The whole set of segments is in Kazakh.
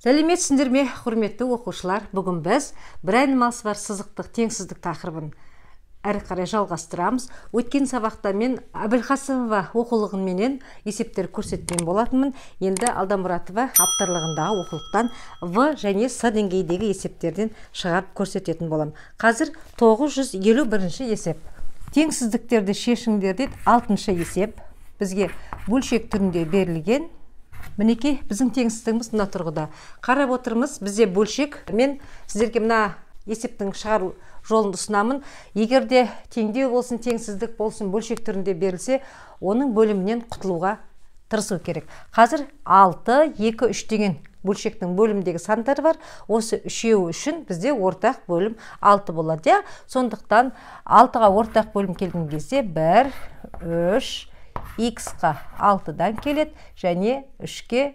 сәлеметсіздер ме құрметті оқушылар бүгін біз бір айнымалысы бар сызықтық теңсіздік тақырыбын әрі қарай жалғастырамыз өткен сабақта мен әбілқасымова оқулығыменен есептер көрсеткен болатынмын енді алдамұратова авторлығындағы оқулықтан в және с деңгейдегі есептерден шығарып көрсететін болам. қазір 951 есеп теңсіздіктерді шешіңдер дейді алтыншы есеп бізге бөлшек түрінде берілген мінекей біздің теңсіздігіміз мына тұрғыда қарап отырмыз бізде бөлшек мен сіздерге мына есептің шығару жолын ұсынамын егер де теңдеу болсын теңсіздік болсын бөлшек түрінде берілсе оның бөлімінен құтылуға тырысу керек қазір 6, 2, 3 деген бөлшектің бөлімдегі сандар бар осы үшеуі үшін бізде ортақ бөлім 6 болады иә сондықтан 6-ға ортақ бөлім келген кезде 1, 3, X қа 6 алтыдан келеді және үшке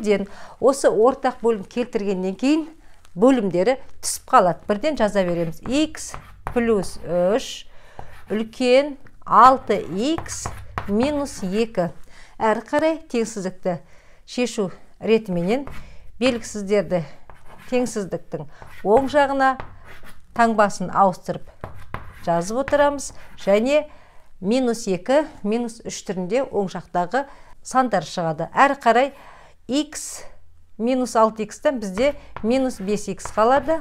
ден. осы ортақ бөлім келтіргеннен кейін бөлімдері түсіп қалады бірден жаза береміз x плюс 3 үлкен 6x минус 2 әрі қарай теңсіздікті шешу ретіменен белгісіздерді теңсіздіктің оң жағына таңбасын ауыстырып жазып отырамыз және минус 2, минус 3 түрінде оң жақтағы сандар шығады. Әр қарай x минус 6x-тен бізде минус 5x қалады.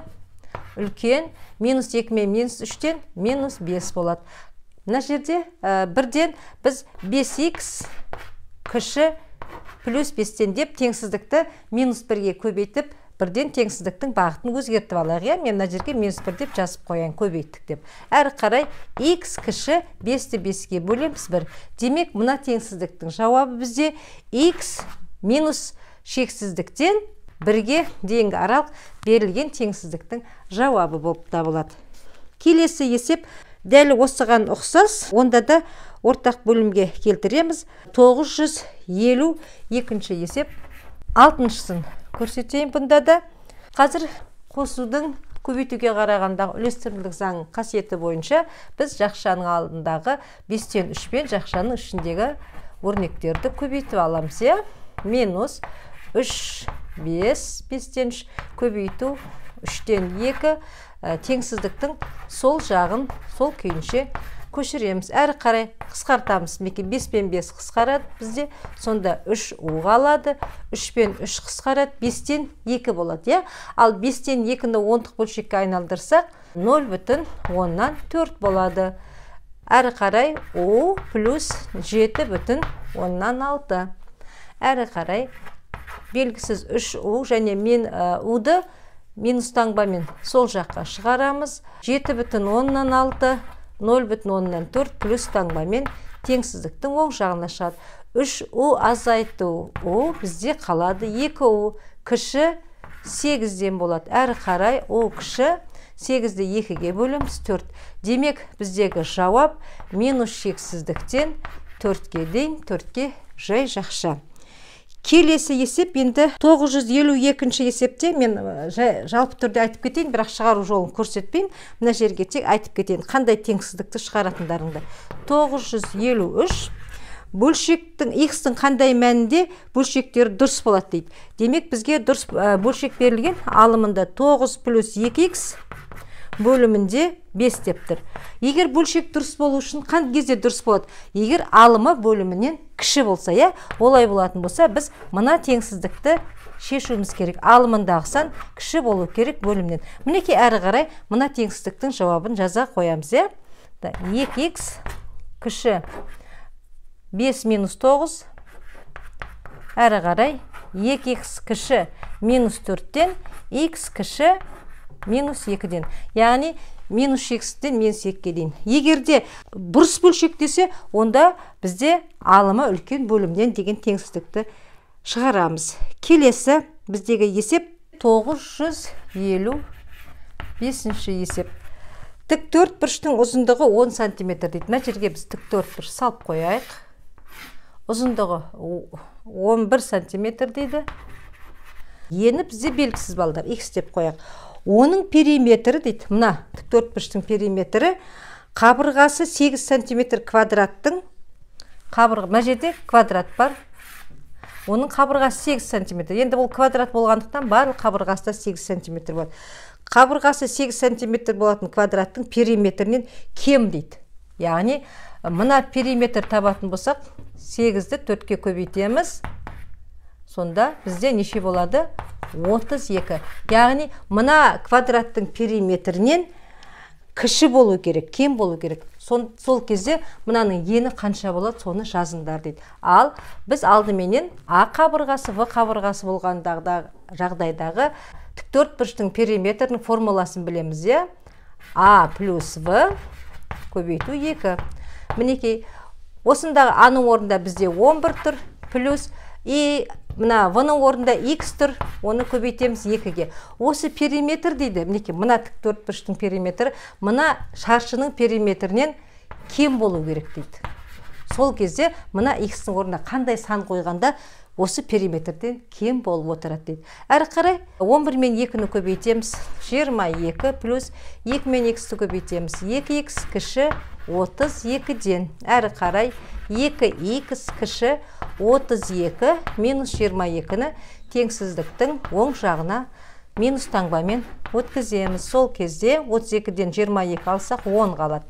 Үлкен минус 2 мен минус 3-тен минус 5 болады. Мына жерде э, бірден біз 5x күші плюс 5-тен деп теңсіздікті минус 1-ге көбейтіп бірден теңсіздіктің бағытын өзгертіп алайық иә мен мына жерге минус бір деп жазып қояйын көбейттік деп әрі қарай x кіші бесті беске бөлеміз бір демек мына теңсіздіктің жауабы бізде x минус шексіздіктен бірге дейінгі аралық берілген теңсіздіктің жауабы болып табылады келесі есеп дәл осыған ұқсас онда да ортақ бөлімге келтіреміз 952 екінші есеп алтыншысын көрсетейін бұнда да қазір қосудың көбейтуге қарағанда үлестірілік заң қасиеті бойынша біз жақшаның алдындағы бестен үш пен жақшаның ішіндегі өрнектерді көбейтіп аламыз иә минус үш бес бестен үш көбейту үштен екі ә, теңсіздіктің сол жағын сол күйінше көшіреміз, әрі қарай қысқартамыз. Мекен 5 пен 5 қысқарады, бізде сонда 3 оға алады, 3 пен 3 қысқарады, 5-тен 2 болады. Иә? Ал 5-тен 2-ні 10-тық бөлшекке айналдырсақ, 0 бүтін 10-нан 4 болады. Әрі қарай О плюс 7 бүтін 10-нан 6. Әрі қарай белгісіз 3 О және мен О-ды, Минус таңба мен сол жаққа шығарамыз. 7 бүтін 0,4 плюс таңбамен теңсіздіктің оң жағына шығады 3 у азайту у бізде қалады 2 у кіші 8-ден болады әрі қарай у кіші 8-ді 2-ге бөлеміз 4 демек біздегі жауап минус шексіздіктен 4-ге дейін 4-ке жай жақшы келесі есеп енді 952 есепте мен жалпы түрде айтып кетейін бірақ шығару жолын көрсетпеймін мына жерге тек айтып кетейін қандай теңсіздікті шығаратындарыңды 953 бөлшектің х-тің қандай мәнінде бөлшектері дұрыс болады дейді демек бізге дұрыс бөлшек берілген алымында 9 плюс 2 х бөлімінде 5 деп тұр егер бөлшек дұрыс болу үшін қан кезде дұрыс болады егер алымы бөлімінен кіші болса иә олай болатын болса біз мына теңсіздікті шешуіміз керек алымындағы сан кіші болу керек бөлімнен мінекей әрі қарай мына теңсіздіктің жауабын жаза қоямыз иә екі х кіші 5 9 әрі қарай 2х кіші минус 4-тен x кіші минус 4 тен кіші минус екіден яғни минус 8-ден минус екіге дейін егер де бұрыс бөлшек десе онда бізде алымы үлкен бөлімнен деген теңсіздікті шығарамыз келесі біздегі есеп 955 есеп тік төрт бұрыштың ұзындығы 10 сантиметр дейді мына жерге біз тік төрт бұрыш салып қояйық ұзындығы 11 сантиметр дейді ені бізде белгісіз балдар x деп қояйық оның периметрі дейді мына төртбұрыштың периметрі қабырғасы 8 сантиметр квадраттың қабырға мына жерде квадрат бар оның қабырғасы 8 сантиметр енді ол квадрат болғандықтан барлық қабырғасы да 8 сантиметр болады қабырғасы 8 сантиметр болатын квадраттың периметрінен кем дейді яғни мына периметр табатын болсақ 8-ді 4-ке көбейтеміз сонда бізде неше болады 32 яғни мына квадраттың периметрінен кіші болу керек кем болу керек Сон, сол кезде мынаның ені қанша болады соны жазыңдар дейді ал біз алдыменен а қабырғасы в қабырғасы болғандағы жағдайдағы түк-төрт бұрыштың периметрінің формуласын білеміз иә а плюс в көбейту 2 мінекей осындағы аның орнында бізде 11 тұр плюс и мына в ның орнында x тұр оны көбейтеміз екіге осы периметр дейді мінекей мына тік төртбұрыштың периметрі мына шаршының периметрінен кем болу керек дейді сол кезде мына x орнына қандай сан қойғанда осы периметрден кем болып отырады дейді әрі қарай 11 мен 2-ні көбейтеміз 22 плюс 2 мен x-ті көбейтеміз 2x кіші 32-ден әрі қарай 2x кіші 32 минус 22-ні теңсіздіктің оң жағына минус таңбамен өткіземіз сол кезде 32-ден 22 алсақ 10 қалады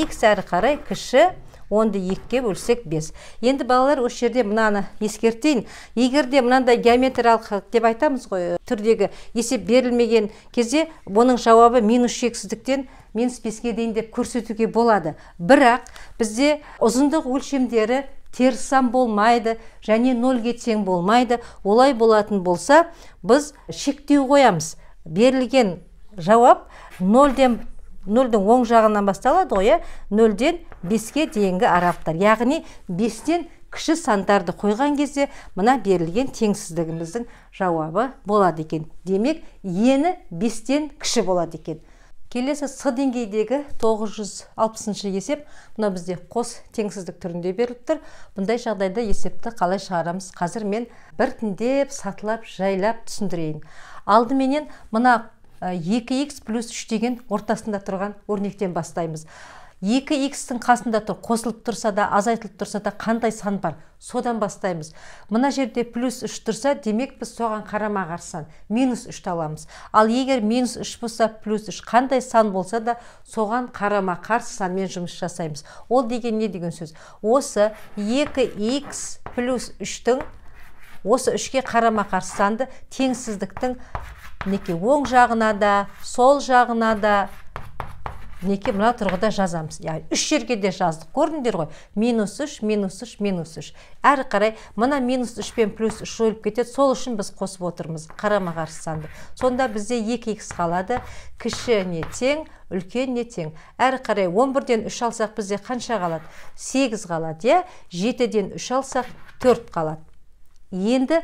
x әрі қарай кіші 2-ке бөлсек 5 енді балалар осы жерде мынаны ескертейін егер де мынандай геометриялық деп айтамыз ғой э, түрдегі есеп берілмеген кезде бұның жауабы минус шексіздіктен минус 5-ке дейін деп көрсетуге болады бірақ бізде ұзындық өлшемдері теріс сан болмайды және нөлге тең болмайды олай болатын болса біз шектеу қоямыз берілген жауап нөлден нөлдің оң жағынан басталады ғой иә нөлден беске дейінгі аралықтар яғни бестен кіші сандарды қойған кезде мына берілген теңсіздігіміздің жауабы болады екен демек ені бестен кіші болады екен келесі с деңгейдегі 960 есеп мына бізде қос теңсіздік түрінде беріліп тұр бұндай жағдайда есепті қалай шығарамыз қазір мен біртіндеп сатылап жайлап түсіндірейін алдыменен мына 2 x плюс 3 деген ортасында тұрған өрнектен бастаймыз екі икстің қасында тұр қосылып тұрса да азайтылып тұрса да қандай сан бар содан бастаймыз мына жерде плюс үш тұрса демек біз соған қарама қарсы минус үшті аламыз ал егер минус үш болса плюс үш қандай сан болса да соған қарама қарсы санмен жұмыс жасаймыз ол деген не деген сөз осы екі икс плюс үштің осы үшке қарама қарсы санды теңсіздіктің мінекей оң жағына да сол жағына да мінекей мына тұрғыда жазамыз яғни үш жерге де жаздық көрдіңдер ғой минус үш минус үш минус үш әрі қарай мына минус үш пен плюс үш жойылып кетеді сол үшін біз қосып отырмыз қарама қарсы санды сонда бізде екі х қалады кішіне тең үлкеніне тең әрі қарай 11-ден үш алсақ бізде қанша қалады сегіз қалады иә жетіден үш алсақ төрт қалады енді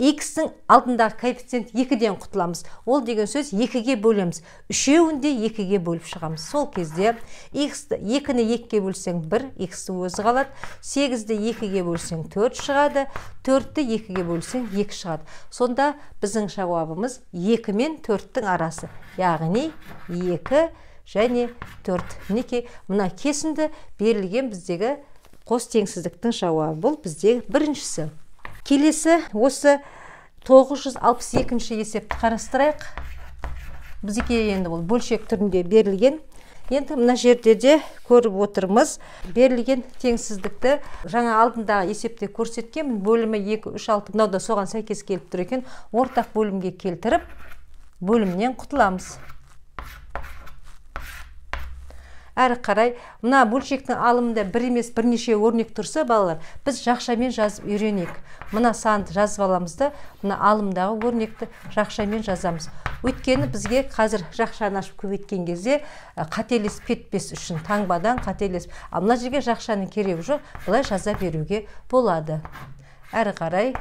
x-тің алдындағы коэффициент 2-ден құтыламыз ол деген сөз 2-ге бөлеміз үшеуін де 2-ге бөліп шығамыз сол кезде x 2-ні 2-ге бөлсең 1 x өзі қалады 8-ді 2-ге бөлсең 4 шығады 4-ті 2-ге бөлсең 2 шығады сонда біздің жауабымыз 2 мен 4-тің арасы яғни 2 және 4 Неке? мына кесінді берілген біздегі қос жауабы бұл біздегі біріншісі келесі осы 962 есепті қарастырайық бізге енді ол бөлшек түрінде берілген енді мына жерде де көріп отырмыз берілген теңсіздікті жаңа алдында есепте көрсеткенмін бөлімі 2, 3, 6 мынау да соған сәйкес келіп тұр екен ортақ бөлімге келтіріп бөлімнен құтыламыз әрі қарай мына бөлшектің алымында бір емес бірнеше өрнек тұрса балалар біз жақшамен жазып үйренейік мына санды жазып аламыз да мына алымдағы өрнекті жақшамен жазамыз өйткені бізге қазір жақшаны ашып көбейткен кезде қателесіп кетпес үшін таңбадан қателесіп ал мына жерге жақшаның керегі жоқ былай жаза беруге болады әрі қарай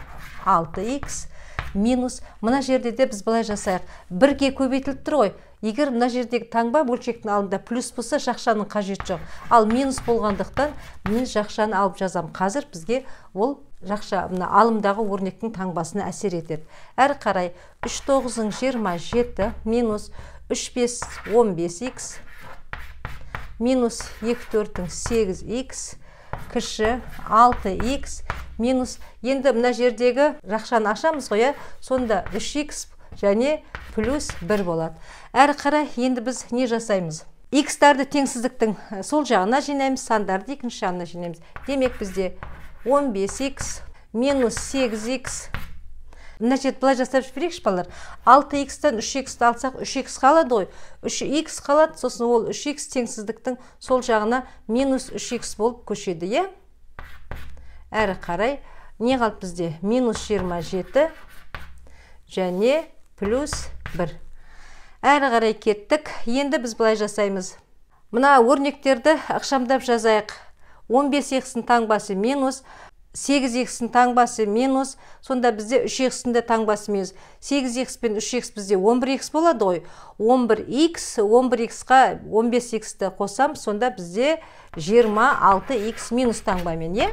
6 x минус мына жерде де біз былай жасайық бірге көбейтіліп тұр ғой егер мына жердегі таңба бөлшектің алдында плюс болса жақшаның қажеті жоқ ал минус болғандықтан мен жақшаны алып жазам. қазір бізге ол жақша мына алымдағы өрнектің таңбасына әсер етеді әрі қарай үш тоғыздың жиырма жеті минус үш бес он бес икс минус екі төрттің сегіз икс кіші 6x минус енді мына жердегі жақшаны ашамыз ғой иә сонда 3 икс және плюс 1 болады әрі қарай енді біз не жасаймыз x тарды теңсіздіктің э, сол жағына жинаймыз сандарды екінші жағына жинаймыз демек бізде 15x минус 8x значит былай жасап жіберейікші балалар 6 x тан 3 x ті алсақ 3 x қалады ғой 3 x қалады сосын ол 3 x теңсіздіктің сол жағына минус 3 x болып көшеді иә әрі қарай не қалды бізде минус 27 және плюс 1. Әрі қарай кеттік. Енді біз бұлай жасаймыз. Мына өрнектерді ақшамдап жазайық. 15 x таңбасы минус, 8 x таңбасы минус, сонда бізде 3 x таңбасы минус. 8x пен 3x бізде 11x болады ой. 11x, 11x-қа x қосам, сонда бізде 26x минус таңбамен, е?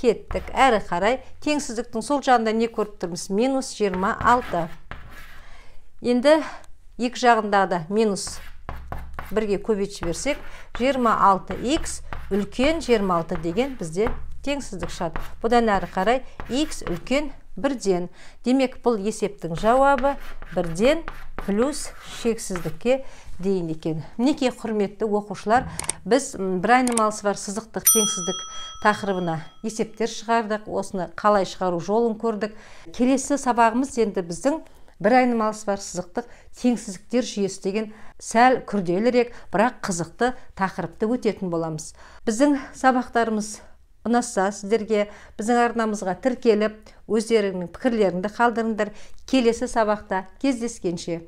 Кеттік, әрі қарай. Теңсіздіктің сол жағында не көріп тұрмыз? Минус 26 енді екі жағындағы да минус бірге көбейтіп жіберсек 26x үлкен 26 деген бізде теңсіздік шығады бұдан әрі қарай x үлкен бірден демек бұл есептің жауабы бірден плюс шексіздікке дейін екен мінекей құрметті оқушылар біз бір айнымалысы бар сызықтық теңсіздік тақырыбына есептер шығардық осыны қалай шығару жолын көрдік келесі сабағымыз енді біздің бір айнымалысы бар сызықтық теңсіздіктер жүйесі деген сәл күрделірек бірақ қызықты тақырыпты өтетін боламыз біздің сабақтарымыз ұнасса сіздерге біздің арнамызға тіркеліп өздеріңнің пікірлеріңді қалдырыңдар келесі сабақта кездескенше